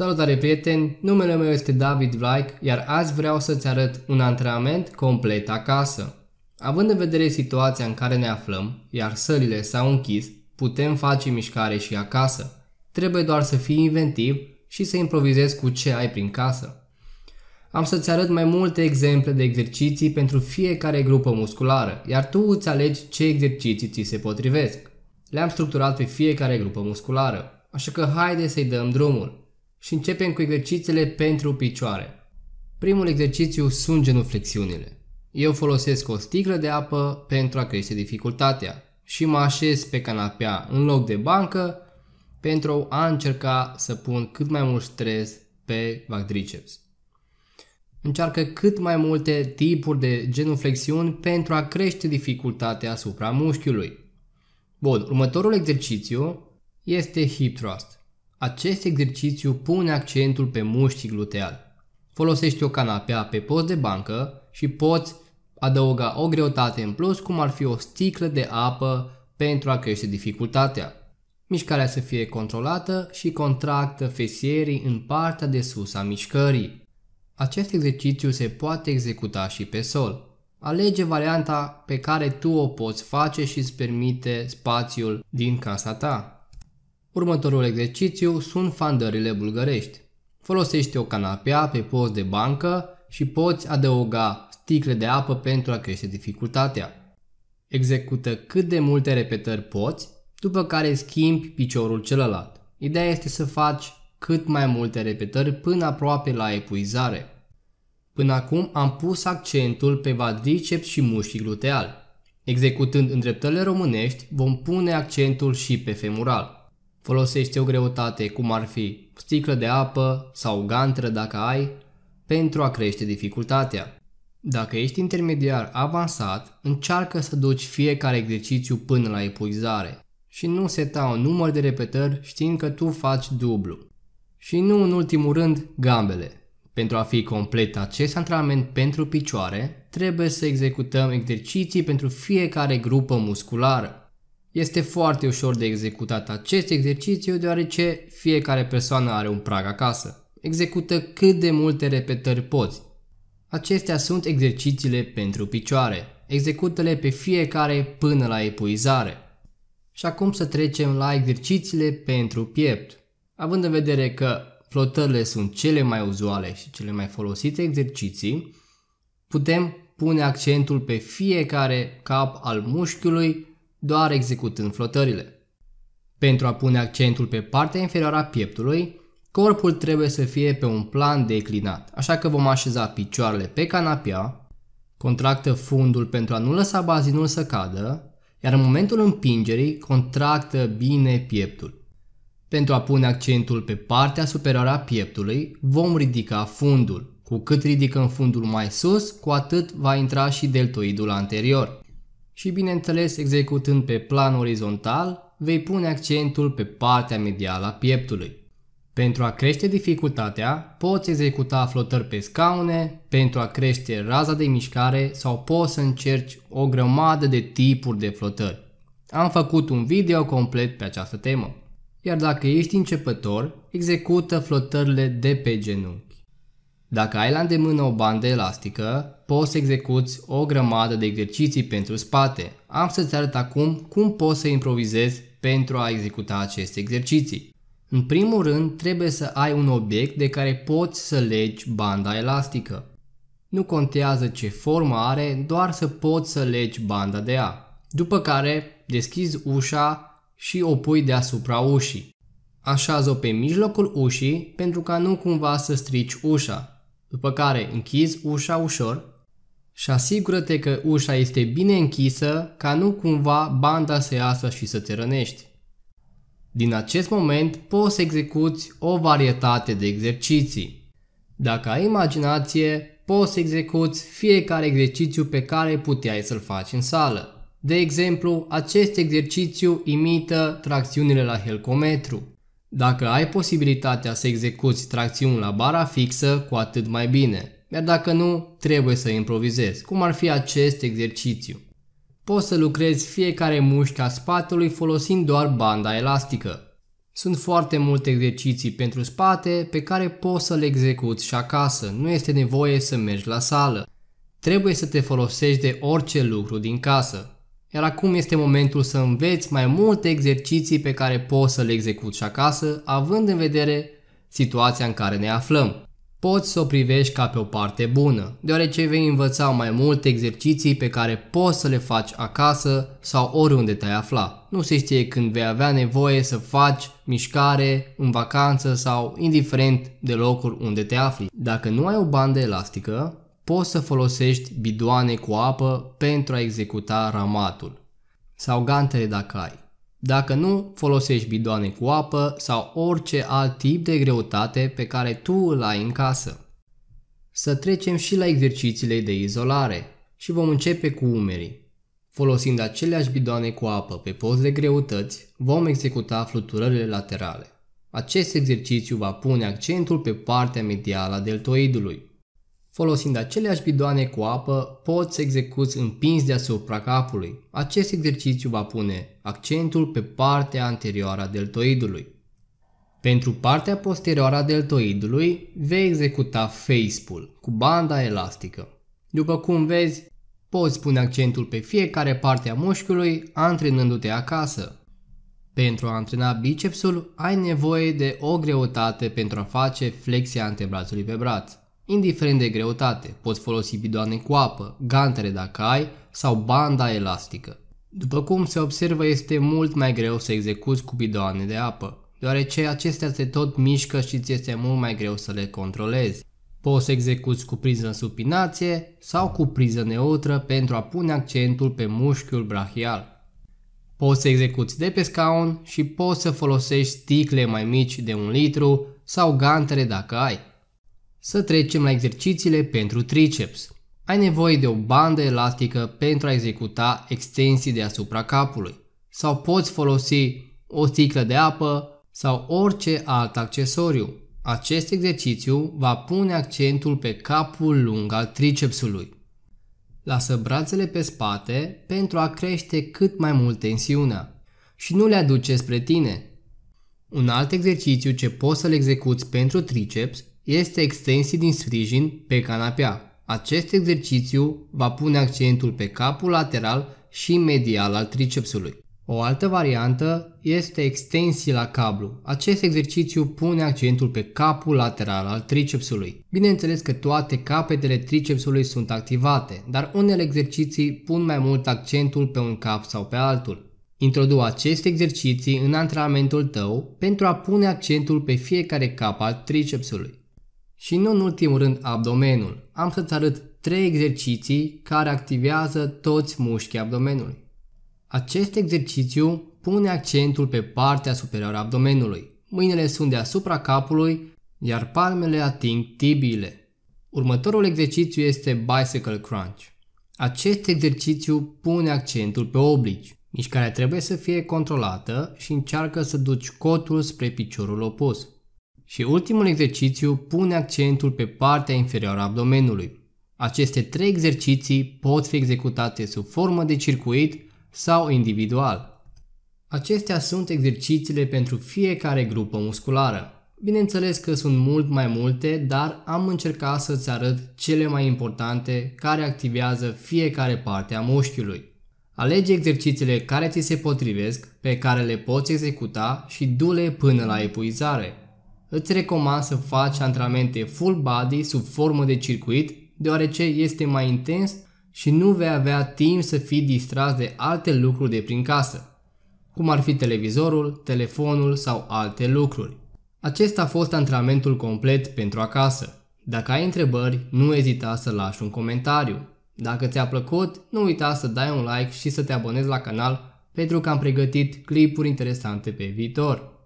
Salutare prieteni, numele meu este David Vlaic, iar azi vreau să-ți arăt un antrenament complet acasă. Având în vedere situația în care ne aflăm, iar sălile s-au închis, putem face mișcare și acasă. Trebuie doar să fii inventiv și să improvizezi cu ce ai prin casă. Am să-ți arăt mai multe exemple de exerciții pentru fiecare grupă musculară, iar tu îți alegi ce exerciții ți se potrivesc. Le-am structurat pe fiecare grupă musculară, așa că haide să-i dăm drumul și începem cu exercițiile pentru picioare. Primul exercițiu sunt genuflexiunile. Eu folosesc o sticlă de apă pentru a crește dificultatea și mă așez pe canapea în loc de bancă pentru a încerca să pun cât mai mult stres pe quadriceps. Încearcă cât mai multe tipuri de genuflexiuni pentru a crește dificultatea asupra mușchiului. Bun, următorul exercițiu este hip thrust. Acest exercițiu pune accentul pe mușchii gluteal. Folosești o canapea pe post de bancă și poți adăuga o greutate în plus, cum ar fi o sticlă de apă pentru a crește dificultatea. Mișcarea să fie controlată și contractă fesierii în partea de sus a mișcării. Acest exercițiu se poate executa și pe sol. Alege varianta pe care tu o poți face și îți permite spațiul din casa ta. Următorul exercițiu sunt fandările bulgărești. Folosește o canapea pe post de bancă și poți adăuga sticle de apă pentru a crește dificultatea. Execută cât de multe repetări poți, după care schimbi piciorul celălalt. Ideea este să faci cât mai multe repetări până aproape la epuizare. Până acum am pus accentul pe vadriceps și mușchi gluteal. Executând îndreptările românești, vom pune accentul și pe femural. Folosește o greutate, cum ar fi sticlă de apă sau gantră dacă ai, pentru a crește dificultatea. Dacă ești intermediar avansat, încearcă să duci fiecare exercițiu până la epuizare și nu seta un număr de repetări știind că tu faci dublu. Și nu în ultimul rând, gambele. Pentru a fi complet acest antrenament pentru picioare, trebuie să executăm exerciții pentru fiecare grupă musculară. Este foarte ușor de executat acest exercițiu deoarece fiecare persoană are un prag acasă. Execută cât de multe repetări poți. Acestea sunt exercițiile pentru picioare. Execută-le pe fiecare până la epuizare. Și acum să trecem la exercițiile pentru piept. Având în vedere că flotările sunt cele mai uzuale și cele mai folosite exerciții, putem pune accentul pe fiecare cap al mușchiului doar executând flotările. Pentru a pune accentul pe partea inferioară a pieptului, corpul trebuie să fie pe un plan declinat, așa că vom așeza picioarele pe canapea, contractă fundul pentru a nu lăsa bazinul să cadă, iar în momentul împingerii contractă bine pieptul. Pentru a pune accentul pe partea superioară a pieptului, vom ridica fundul. Cu cât ridicăm fundul mai sus, cu atât va intra și deltoidul anterior și bineînțeles executând pe plan orizontal, vei pune accentul pe partea medială a pieptului. Pentru a crește dificultatea, poți executa flotări pe scaune, pentru a crește raza de mișcare sau poți să încerci o grămadă de tipuri de flotări. Am făcut un video complet pe această temă. Iar dacă ești începător, execută flotările de pe genunchi. Dacă ai la îndemână o bandă elastică, poți să execuți o grămadă de exerciții pentru spate. Am să-ți arăt acum cum poți să improvizezi pentru a executa aceste exerciții. În primul rând, trebuie să ai un obiect de care poți să legi banda elastică. Nu contează ce formă are, doar să poți să legi banda de ea. După care, deschizi ușa și o pui deasupra ușii. Așează-o pe mijlocul ușii pentru ca nu cumva să strici ușa după care închizi ușa ușor și asigură-te că ușa este bine închisă ca nu cumva banda să iasă și să te rănești. Din acest moment poți să execuți o varietate de exerciții. Dacă ai imaginație, poți să execuți fiecare exercițiu pe care puteai să-l faci în sală. De exemplu, acest exercițiu imită tracțiunile la helcometru. Dacă ai posibilitatea să execuți tracțiuni la bara fixă, cu atât mai bine, iar dacă nu, trebuie să improvizezi, cum ar fi acest exercițiu. Poți să lucrezi fiecare mușchi a spatelui folosind doar banda elastică. Sunt foarte multe exerciții pentru spate pe care poți să le execuți și acasă, nu este nevoie să mergi la sală. Trebuie să te folosești de orice lucru din casă, iar acum este momentul să înveți mai multe exerciții pe care poți să le execuți acasă, având în vedere situația în care ne aflăm. Poți să o privești ca pe o parte bună, deoarece vei învăța mai multe exerciții pe care poți să le faci acasă sau oriunde te-ai afla. Nu se știe când vei avea nevoie să faci mișcare, în vacanță sau indiferent de locul unde te afli. Dacă nu ai o bandă elastică, poți să folosești bidoane cu apă pentru a executa ramatul sau gantele dacă ai. Dacă nu, folosești bidoane cu apă sau orice alt tip de greutate pe care tu îl ai în casă. Să trecem și la exercițiile de izolare și vom începe cu umerii. Folosind aceleași bidoane cu apă pe post de greutăți, vom executa fluturările laterale. Acest exercițiu va pune accentul pe partea medială a deltoidului. Folosind aceleași bidoane cu apă, poți execuți împins deasupra capului. Acest exercițiu va pune accentul pe partea anterioară a deltoidului. Pentru partea posterioară a deltoidului, vei executa face pull cu banda elastică. După cum vezi, poți pune accentul pe fiecare parte a mușchiului antrenându-te acasă. Pentru a antrena bicepsul, ai nevoie de o greutate pentru a face flexia antebrațului pe braț. Indiferent de greutate, poți folosi bidoane cu apă, gantere dacă ai sau banda elastică. După cum se observă, este mult mai greu să execuți cu bidoane de apă, deoarece acestea se tot mișcă și ți este mult mai greu să le controlezi. Poți să execuți cu priză în supinație sau cu priză neutră pentru a pune accentul pe mușchiul brachial. Poți să execuți de pe scaun și poți să folosești sticle mai mici de un litru sau gantere dacă ai. Să trecem la exercițiile pentru triceps. Ai nevoie de o bandă elastică pentru a executa extensii deasupra capului sau poți folosi o sticlă de apă sau orice alt accesoriu. Acest exercițiu va pune accentul pe capul lung al tricepsului. Lasă brațele pe spate pentru a crește cât mai mult tensiunea și nu le aduce spre tine. Un alt exercițiu ce poți să-l execuți pentru triceps este extensii din sprijin pe canapea. Acest exercițiu va pune accentul pe capul lateral și medial al tricepsului. O altă variantă este extensii la cablu. Acest exercițiu pune accentul pe capul lateral al tricepsului. Bineînțeles că toate capetele tricepsului sunt activate, dar unele exerciții pun mai mult accentul pe un cap sau pe altul. Introdu aceste exerciții în antrenamentul tău pentru a pune accentul pe fiecare cap al tricepsului. Și nu în ultimul rând abdomenul. Am să-ți arăt trei exerciții care activează toți mușchii abdomenului. Acest exercițiu pune accentul pe partea superioară a abdomenului. Mâinile sunt deasupra capului, iar palmele ating tibiile. Următorul exercițiu este Bicycle Crunch. Acest exercițiu pune accentul pe oblici. Mișcarea trebuie să fie controlată și încearcă să duci cotul spre piciorul opus. Și ultimul exercițiu pune accentul pe partea inferioară a abdomenului. Aceste trei exerciții pot fi executate sub formă de circuit sau individual. Acestea sunt exercițiile pentru fiecare grupă musculară. Bineînțeles că sunt mult mai multe, dar am încercat să-ți arăt cele mai importante care activează fiecare parte a mușchiului. Alege exercițiile care ți se potrivesc, pe care le poți executa și du-le până la epuizare. Îți recomand să faci antrenamente full body sub formă de circuit, deoarece este mai intens și nu vei avea timp să fii distras de alte lucruri de prin casă, cum ar fi televizorul, telefonul sau alte lucruri. Acesta a fost antrenamentul complet pentru acasă. Dacă ai întrebări, nu ezita să lași un comentariu. Dacă ți-a plăcut, nu uita să dai un like și să te abonezi la canal pentru că am pregătit clipuri interesante pe viitor.